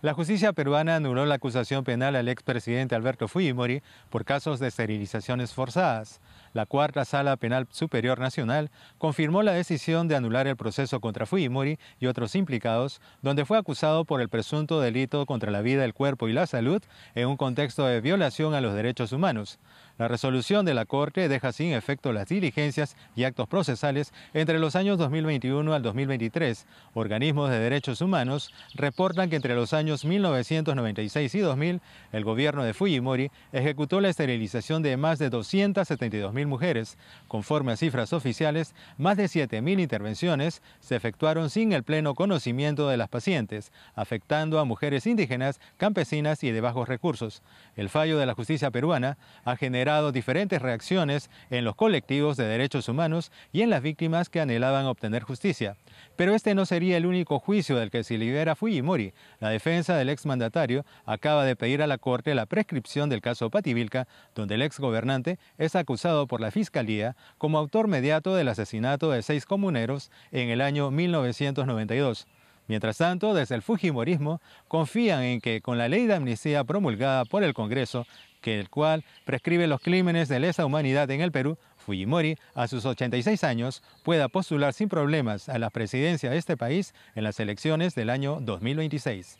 La justicia peruana anuló la acusación penal al expresidente Alberto Fujimori por casos de esterilizaciones forzadas. La Cuarta Sala Penal Superior Nacional confirmó la decisión de anular el proceso contra Fujimori y otros implicados, donde fue acusado por el presunto delito contra la vida, el cuerpo y la salud en un contexto de violación a los derechos humanos. La resolución de la Corte deja sin efecto las diligencias y actos procesales entre los años 2021 al 2023. Organismos de derechos humanos reportan que entre los años años 1996 y 2000, el gobierno de Fujimori ejecutó la esterilización de más de 272.000 mujeres. Conforme a cifras oficiales, más de 7.000 intervenciones se efectuaron sin el pleno conocimiento de las pacientes, afectando a mujeres indígenas, campesinas y de bajos recursos. El fallo de la justicia peruana ha generado diferentes reacciones en los colectivos de derechos humanos y en las víctimas que anhelaban obtener justicia. Pero este no sería el único juicio del que se libera Fujimori. La defensa defensa del exmandatario acaba de pedir a la Corte la prescripción del caso Pativilca, donde el exgobernante es acusado por la Fiscalía como autor mediato del asesinato de seis comuneros en el año 1992. Mientras tanto, desde el Fujimorismo confían en que con la ley de amnistía promulgada por el Congreso, que el cual prescribe los crímenes de lesa humanidad en el Perú, Fujimori, a sus 86 años, pueda postular sin problemas a la presidencia de este país en las elecciones del año 2026.